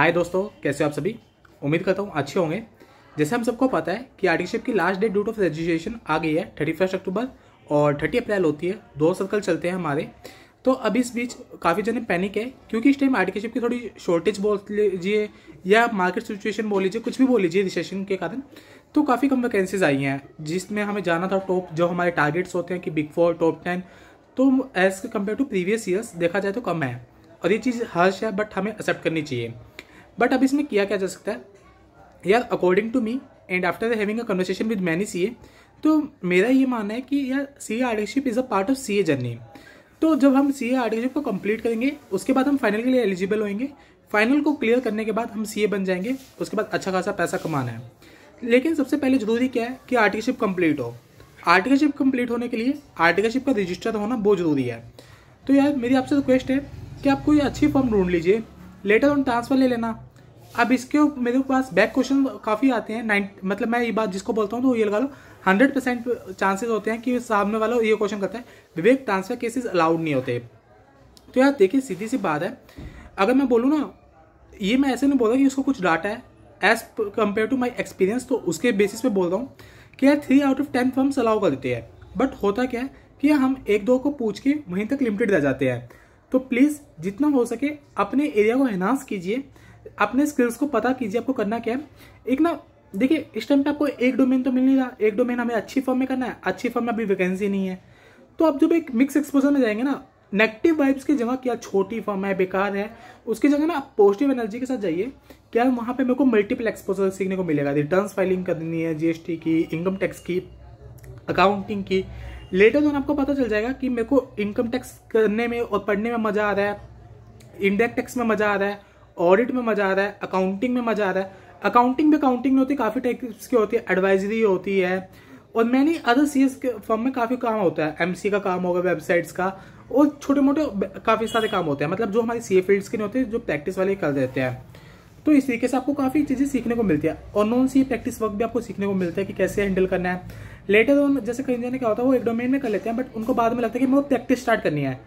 हाय दोस्तों कैसे हो आप सभी उम्मीद करता हूँ अच्छे होंगे जैसे हम सबको पता है कि आर्टिकलशिप की last date due of registration आ गई है थर्टी फर्स्ट अक्टूबर और थर्टी अप्रैल होती है दो सर्कल चलते हैं हमारे तो अब इस बीच काफ़ी जने पैनिक है क्योंकि इस टाइम आर्टिकलशिप की थोड़ी शॉर्टेज बोल लीजिए या मार्केट सिचुएशन बोल लीजिए कुछ भी बोल लीजिए रिसेशन के कारण तो काफ़ी कम वैकेंसीज आई हैं जिसमें हमें जाना था टॉप जो हमारे टारगेट्स होते हैं कि बिग फोर टॉप टेन तो as compare to previous years देखा जाए तो कम है और ये चीज़ हर्ष है बट हमें एक्सेप्ट करनी चाहिए बट अब इसमें किया क्या जा सकता है यार according to me and after having a conversation with many C A तो मेरा ये मानना है कि यार C A articleship is a part of C A journey तो जब हम सी ए आर्टिकलशिप को कंप्लीट करेंगे उसके बाद हम फाइनल के लिए एलिजिबल होंगे फाइनल को क्लियर करने के बाद हम सी ए बन जाएंगे उसके बाद अच्छा खासा पैसा कमाना है लेकिन सबसे पहले ज़रूरी क्या है कि आर्टिकलशिप कम्प्लीट हो आर्टिकलशिप कम्प्लीट होने के लिए आर्टिकलशिप का रजिस्टर होना बहुत ज़रूरी है तो यार मेरी आपसे रिक्वेस्ट है कि आप कोई अच्छी फॉर्म ढूंढ लीजिए लेटर ऑन ट्रांसफ़र ले लेना अब इसके मेरे पास बैक क्वेश्चन काफ़ी आते हैं नाइन मतलब मैं ये बात जिसको बोलता हूँ तो ये लगा लो हंड्रेड परसेंट चांसेस होते हैं कि सामने वाला ये क्वेश्चन करता है विवेक ट्रांसफर केसेस अलाउड नहीं होते तो यार देखिए सीधी सी बात है अगर मैं बोलूँ ना ये मैं ऐसे नहीं बोल रहा कि उसको कुछ डाटा है as compare to my experience तो उसके बेसिस पे बोल रहा हूँ कि यार three out of ten firms allow कर देते हैं बट होता क्या है कि हम एक दो को पूछ के वहीं तक लिमिटेड रह जाते हैं तो प्लीज़ जितना हो सके अपने एरिया को एनहांस कीजिए अपने स्किल्स को पता कीजिए आपको करना क्या है एक ना देखिए इस टाइम पे आपको एक डोमेन तो मिल नहीं रहा एक डोमेन हमें अच्छी फॉर्म में करना है अच्छी फॉर्म में अभी वैकेंसी नहीं है तो आप जब एक मिक्स एक्सपोजर में जाएंगे ना नेगेटिव वाइब्स की जगह क्या छोटी फॉर्म है बेकार है उसकी जगह ना आप पॉजिटिव एनर्जी के साथ जाइए क्या वहाँ पे मेरे को मल्टीपल एक्सपोजर सीखने को मिलेगा रिटर्न फाइलिंग करनी है जीएसटी की इनकम टैक्स की अकाउंटिंग की लेटर जो आपको पता चल जाएगा कि मेरे को इनकम टैक्स करने में और पढ़ने में मज़ा आ रहा है इंडेक्ट टैक्स में मज़ा आ रहा है ऑडिट में मजा आ रहा है अकाउंटिंग में मजा आ रहा है अकाउंटिंग भी अकाउंटिंग में होती है काफ़ी टाइप्स की होती है एडवाइजरी होती है और मैंने अदर सी एस फॉर्म में काफ़ी काम होता है एम का काम होगा वेबसाइट्स का और छोटे मोटे काफ़ी सारे काम होते हैं मतलब जो हमारे सी ए फील्ड्स के नहीं होते जो प्रैक्टिस वाले कर देते हैं तो इस तरीके से आपको काफ़ी चीज़ें सीखने को मिलती है और नॉन सी प्रैक्टिस वर्क भी आपको सीखने को मिलता है कि कैसे हैंडल करना है लेटर ऑन जैसे कहीं जाने क्या होता है वो एक डोमेन में कर लेते हैं बट उनको बाद में लगता है कि मुझे प्रैक्टिस स्टार्ट करनी है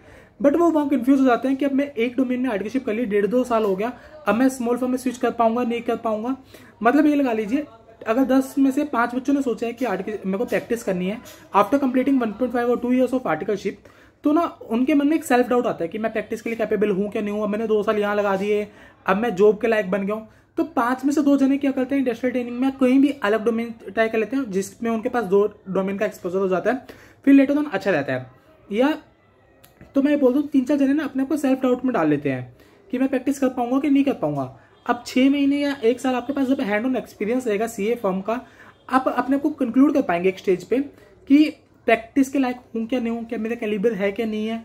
बट वो वहाँ कन्फ्यूज हो जाते हैं कि अब मैं एक डोमेन में आर्टिकलशिप कर ली डेढ़ दो साल हो गया अब मैं स्मॉल फॉर्म में स्विच कर पाऊंगा नहीं कर पाऊंगा मतलब ये लगा लीजिए अगर 10 में से पांच बच्चों ने सोचा है कि आर्टिकल मेरे को प्रैक्टिस करनी है आफ्टर कंप्लीटिंग 1.5 और टू ईयर्स ऑफ आर्टिकलशिप तो ना उनके मन में एक सेल्फ डाउट आता है कि मैं प्रैक्टिस के लिए कैपेबल हूँ क्या नहीं हूँ अब मैंने दो साल यहाँ लगा दिए अब मैं जॉब के लायक बन गया हूँ तो पांच में से दो जने क्या करते हैं इंडस्ट्रियल ट्रेनिंग में कहीं भी अलग डोमेन ट्राई कर लेते हैं जिसमें उनके पास दो डोमेन का एक्सपोजर हो जाता है फिर लेटर ऑन अच्छा रहता है या तो मैं बोलता हूँ तीन चार जने ना अपने आपको सेल्फ डाउट में डाल लेते हैं कि मैं प्रैक्टिस कर पाऊंगा कि नहीं कर पाऊंगा अब छः महीने या एक साल आपके पास जब हैंड ऑन एक्सपीरियंस रहेगा सी फॉर्म का आप अपने आपको कंक्लूड कर पाएंगे एक स्टेज पे कि प्रैक्टिस के लायक हूँ क्या नहीं हूँ क्या मेरा कैलिबर है क्या नहीं है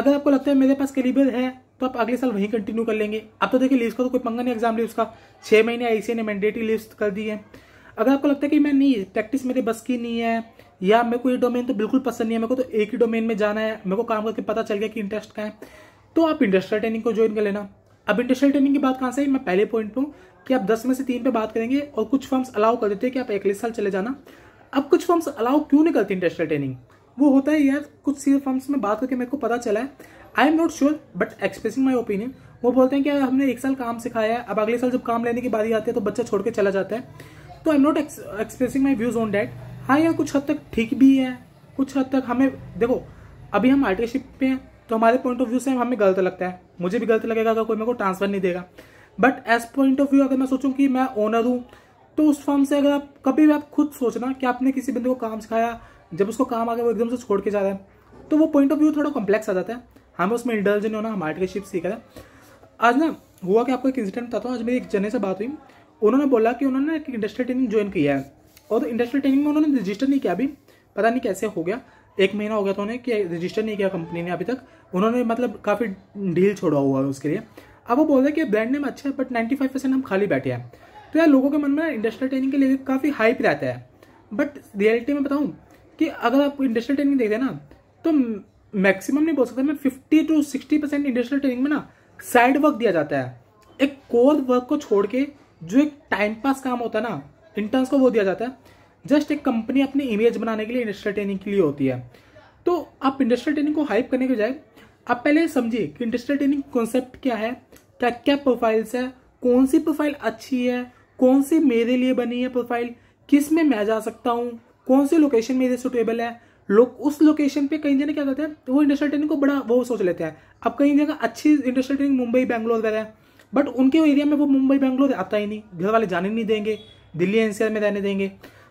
अगर आपको लगता है मेरे पास कैलिबर है तो आप अगले साल वहीं कंटिन्यू कर लेंगे अब तो देखिए लिस्ट का तो कोई पंगा नहीं एग्जाम लिस्ट का छः महीने आई ने मैंडेटरी लिस्ट कर दी है अगर आपको लगता है कि मैं नहीं प्रैक्टिस मेरे बस की नहीं है या मेरे को ये डोमेन तो बिल्कुल पसंद नहीं है मेरे को तो एक ही डोमेन में जाना है मेरे को काम करके पता चल गया कि इंटरेस्ट का है तो आप इंडस्ट्रियल ट्रेनिंग को ज्वाइन कर लेना अब इंडस्ट्रियल ट्रेनिंग की बात कहाँ से है मैं पहले पॉइंट हूँ कि आप दस में से तीन पे बात करेंगे और कुछ फॉर्म्स अलाउ कर देते हैं कि आप अगले साल चले जाना अब कुछ फॉर्म्स अलाउ क्यों नहीं करते इंडस्ट्रियल ट्रेनिंग वो होता है यार कुछ सी फॉर्म्स में बात करके मेरे को पता चला है I am not sure but expressing my opinion वो बोलते हैं कि हमने एक साल काम सिखाया है अब अगले साल जब काम लेने की बारी आती है तो बच्चा छोड़ के चला जाता है तो I am not expressing my views on that हाँ यार कुछ हद तक ठीक भी है कुछ हद तक हमें देखो अभी हम आर्टिकलशिप पे हैं तो हमारे पॉइंट ऑफ व्यू से हमें गलत लगता है मुझे भी गलत लगेगा अगर कोई मेरे को ट्रांसफर नहीं देगा but as point of view अगर मैं सोचूं कि मैं ओनर हूँ तो उस फॉर्म से अगर आप कभी भी आप खुद सोचना कि आपने किसी बंदे को काम सिखाया जब उसको काम आ गया वो एकदम से छोड़ के जा रहा है तो वो पॉइंट ऑफ व्यू थोड़ा कॉम्प्लेक्स आ जाता है हमें उसमें इंटेलिजेंट नहीं होना हम आर्टिकलशिप सीख रहे हैं आज ना हुआ कि आपको एक इंसिडेंट बताता हूँ आज मेरी एक जने से बात हुई उन्होंने बोला कि उन्होंने एक इंडस्ट्री ट्रेनिंग ज्वाइन किया है और इंडस्ट्रियल टेनिंग में उन्होंने रजिस्टर नहीं किया अभी पता नहीं कैसे हो गया एक महीना हो गया तो उन्हें कि रजिस्टर नहीं किया कंपनी ने अभी तक उन्होंने मतलब काफ़ी डील छोड़ा हुआ है उसके लिए अब वो बोल रहे हैं कि ब्रांड नेम अच्छा है बट फाइव परसेंट हम खाली बैठे हैं तो यार लोगों के मन में इंडस्ट्रियल ट्रेनिंग के लिए काफ़ी हाइप रहता है बट रियलिटी में बताऊँ कि अगर आप इंडस्ट्रियल ट्रेनिंग देखते ना तो मैक्सिमम नहीं बोल सकता मैं fifty to sixty percent industrial training में ना साइड वर्क दिया जाता है एक कोर वर्क को छोड़ के जो एक टाइम पास काम होता है ना इंटर्न्स को वो दिया जाता है जस्ट एक कंपनी अपनी इमेज बनाने के लिए इंडस्ट्रियल ट्रेनिंग के लिए होती है तो आप इंडस्ट्रियल ट्रेनिंग को हाइप करने के बजाय आप पहले समझिए कि इंडस्ट्रियल ट्रेनिंग कॉन्सेप्ट क्या है क्या क्या प्रोफाइल्स है कौन सी प्रोफाइल अच्छी है कौन सी मेरे लिए बनी है प्रोफाइल किस में मैं जा सकता हूँ कौन सी लोकेशन मेरे सुटेबल है लोग उस लोकेशन पे कहीं जगह क्या करते हैं वो इंडस्ट्रियल ट्रेनिंग को बड़ा वो सोच लेते हैं अब कहीं जगह अच्छी इंडस्ट्रियल ट्रेनिंग मुंबई बैंगलोर वगैरह बट उनके एरिया में वो मुंबई बैंगलोर आता ही नहीं घर वाले जाने नहीं देंगे दिल्ली एनसीआर में रहने देंगे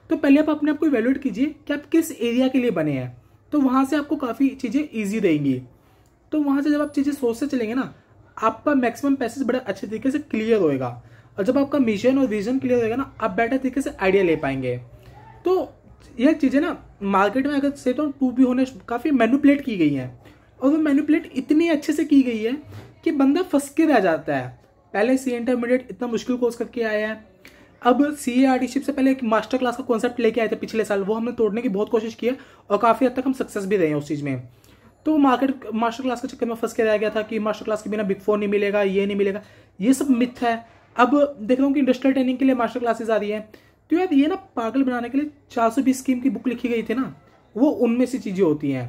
तो पहले आप अपने आप को इवेल्युएट कीजिए कि आप किस एरिया के लिए बने हैं तो वहाँ से आपको काफ़ी चीज़ें ईजी रहेंगी तो वहाँ से जब आप चीज़ें सोचते चलेंगे ना आपका मैक्सिमम पैसेज बड़े अच्छे तरीके से क्लियर होएगा और जब आपका मिशन और विजन क्लियर होएगा ना आप बेटर तरीके से आइडिया ले पाएंगे तो यह चीज़ें ना मार्केट में अगर से तो टू भी होने काफ़ी मैनुपलेट की गई हैं और वो मैनुपलेट इतनी अच्छे से की गई है कि बंदा फंस के रह जाता है पहले सी इंटरमीडिएट इतना मुश्किल कोर्स करके आया है अब सी ए आर्टिशिप से पहले एक मास्टर क्लास का कॉन्सेप्ट लेके आए थे पिछले साल वो हमने तोड़ने की बहुत कोशिश की है और काफ़ी हद तक हम सक्सेस भी रहे हैं उस चीज़ में तो मार्केट मास्टर क्लास के चक्कर में फंस के रह गया था कि मास्टर क्लास के बिना बिग फोर नहीं मिलेगा ये नहीं मिलेगा ये सब मिथ है अब देख रहा हूँ कि इंडस्ट्रियल ट्रेनिंग के लिए मास्टर क्लासेज आ रही है तो यार ये ना पागल बनाने के लिए चार सौ बीस स्कीम की बुक लिखी गई थी ना वो उनमें से चीज़ें होती हैं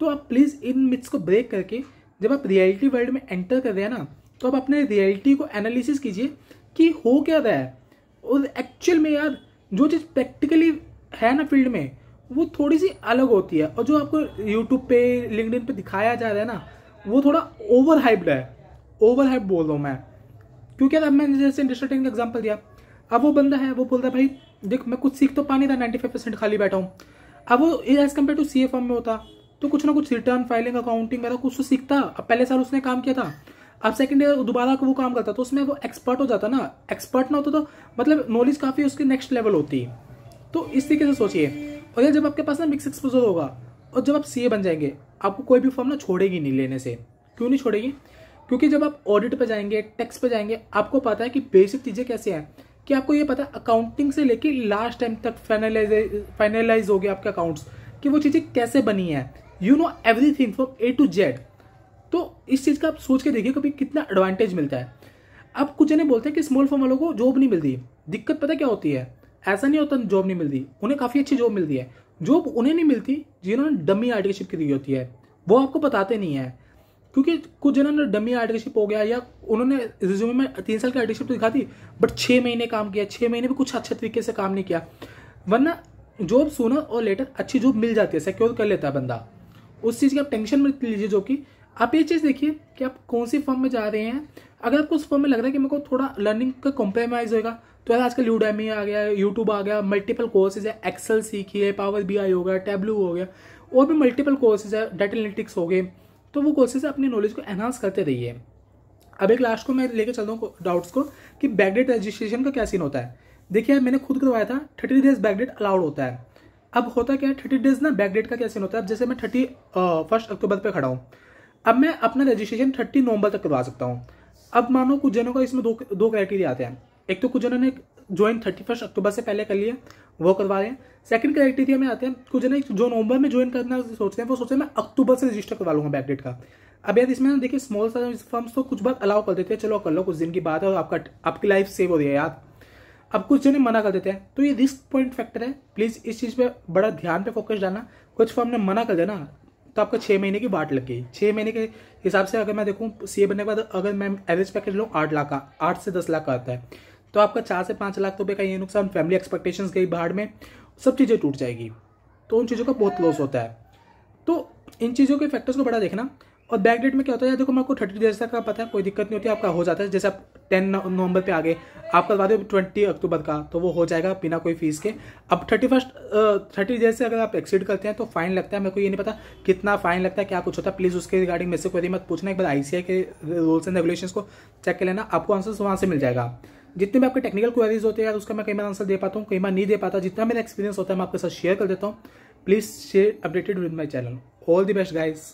तो आप प्लीज़ इन मिथ्स को ब्रेक करके जब आप रियलिटी वर्ल्ड में एंटर कर रहे हैं ना तो आप अपने रियलिटी को एनालिसिस कीजिए कि हो क्या रहा है और एक्चुअल में यार जो चीज़ प्रैक्टिकली है ना फील्ड में वो थोड़ी सी अलग होती है और जो आपको यूट्यूब पे लिंकड पे दिखाया जा रहा है ना वो थोड़ा ओवर हाइप्ड है ओवर हाइप बोल रहा हूँ मैं क्योंकि अब मैंने जैसे इंडस्ट्रेटिंग का एग्जाम्पल दिया अब वो बंदा है वो बोलता है भाई देख मैं कुछ सीख तो पा नहीं था नाइन्टी फाइव परसेंट खाली बैठा हूँ अब वो as compare to C F M में होता तो कुछ ना कुछ रिटर्न फाइलिंग अकाउंटिंग वगैरह कुछ तो सीखता अब पहले साल उसने काम किया था अब सेकंड ईयर दोबारा वो काम करता तो उसमें वो एक्सपर्ट हो जाता ना एक्सपर्ट ना होता तो मतलब नॉलेज काफ़ी उसकी नेक्स्ट लेवल होती तो इस तरीके से सोचिए और यार जब आपके पास ना मिक्स एक्सपोजर होगा और जब आप सी बन जाएंगे आपको कोई भी फॉर्म ना छोड़ेगी नहीं लेने से क्यों नहीं छोड़ेगी क्योंकि जब आप ऑडिट पर जाएंगे टैक्स पे जाएंगे आपको पता है कि बेसिक चीज़ें कैसे हैं कि आपको ये पता है अकाउंटिंग से लेके लास्ट टाइम तक फाइनलाइज फाइनलाइज हो गया आपके अकाउंट्स कि वो चीज़ें कैसे बनी है you know everything from A to Z तो इस चीज़ का आप सोच के देखिए कभी कितना एडवांटेज मिलता है अब कुछ जने बोलते हैं कि स्मॉल फॉर्म वालों को जॉब नहीं मिलती दिक्कत पता क्या होती है ऐसा नहीं होता जॉब नहीं मिलती उन्हें काफ़ी अच्छी जॉब मिलती है जॉब उन्हें नहीं मिलती जिन्होंने डमी आर्टिकलशिप की दी होती है वो आपको बताते नहीं है क्योंकि कुछ जनों ने डमी आर्टिकलशिप हो गया या उन्होंने रिज्यूमे में तीन साल की आर्टिकलशिप तो दिखा दी बट छः महीने काम किया छः महीने भी कुछ अच्छे तरीके से काम नहीं किया वरना जॉब सोना और लेटर अच्छी जॉब मिल जाती है सिक्योर कर लेता है बंदा उस चीज़ की आप टेंशन मत लीजिए जो कि आप ये चीज़ देखिए कि आप कौन सी फॉर्म में जा रहे हैं अगर आपको उस फॉर्म में लग रहा है कि मेरे को थोड़ा लर्निंग का कॉम्प्रोमाइज़ होगा तो यार आजकल यूडेमी आ गया यूट्यूब आ गया मल्टीपल कोर्सेज है एक्सेल सीखिए पावर बी आई हो गया टेबलू हो गया और भी मल्टीपल कोर्सेज है डाटा एनालिटिक्स हो गए तो वो कोर्सेज अपनी नॉलेज को एनहांस करते रहिए अब एक लास्ट को मैं लेकर चलता हूँ डाउट्स को कि बैकडेट रजिस्ट्रेशन का क्या सीन होता है देखिए यार मैंने खुद करवाया था थर्टी डेज बैकडेट अलाउड होता है अब होता क्या है थर्टी डेज ना बैकडेट का क्या सीन होता है अब जैसे मैं थर्टी फर्स्ट अक्टूबर पर खड़ा हूँ अब मैं अपना रजिस्ट्रेशन थर्टी नवंबर तक करवा सकता हूँ अब मानो कुछ जनों का इसमें दो दो क्राइटेरिया आते हैं एक तो कुछ जनों ने ज्वाइन थर्टी फर्स्ट अक्टूबर से पहले कर लिया वो करवा रहे हैं सेकंड क्राइटेरिया में आते हैं कुछ जन जो नवंबर में ज्वाइन करना रहे हैं वो रहे हैं मैं अक्टूबर से रजिस्टर करवा लूँगा बैकडेट का अब यार इसमें देखिए स्मॉल सर्विस फर्म्स तो कुछ बार अलाउ कर देते हैं चलो कर लो कुछ दिन की बात है और आपका आपकी लाइफ सेव हो रही है यार अब कुछ जने मना कर देते हैं तो ये रिस्क पॉइंट फैक्टर है प्लीज़ इस चीज़ पे बड़ा ध्यान पे फोकस डालना कुछ फर्म ने मना कर देना तो आपको छः महीने की बाट लग गई छः महीने के हिसाब से अगर मैं देखूँ सी बनने के बाद अगर मैं एवरेज पैकेज लूँ आठ लाख का आठ से दस लाख का आता है तो आपका चार से पाँच लाख रुपये का ये नुकसान फैमिली एक्सपेक्टेशन गई बाहर में सब चीज़ें टूट जाएगी तो उन चीज़ों का बहुत लॉस होता है तो इन चीज़ों के फैक्टर्स को बड़ा देखना और बैक डेट में क्या होता है देखो आपको थर्टी डेज तक का पता है कोई दिक्कत नहीं होती आपका हो जाता है जैसे आप टेन नवंबर पे आ गए आप करवा दो ट्वेंटी अक्टूबर का तो वो हो जाएगा बिना कोई फीस के अब थर्टी फर्स्ट थर्टी डेज से अगर आप एक्सीड करते हैं तो फाइन लगता है मेरे को ये नहीं पता कितना फाइन लगता है क्या कुछ होता है प्लीज़ उसके रिगार्डिंग मेरे से क्वेरी मत पूछना एक बार आई के रूल्स एंड रेगुलेशन को चेक कर लेना आपको आंसर वहाँ से मिल जाएगा जितने भी आपके टेक्निकल क्वेरीज होते हैं उसका मैं कई बार आंसर दे पाता हूँ कई बार नहीं दे पाता जितना मेरा एक्सपीरियंस होता है मैं आपके साथ शेयर कर देता हूँ please share updated with my channel all the best guys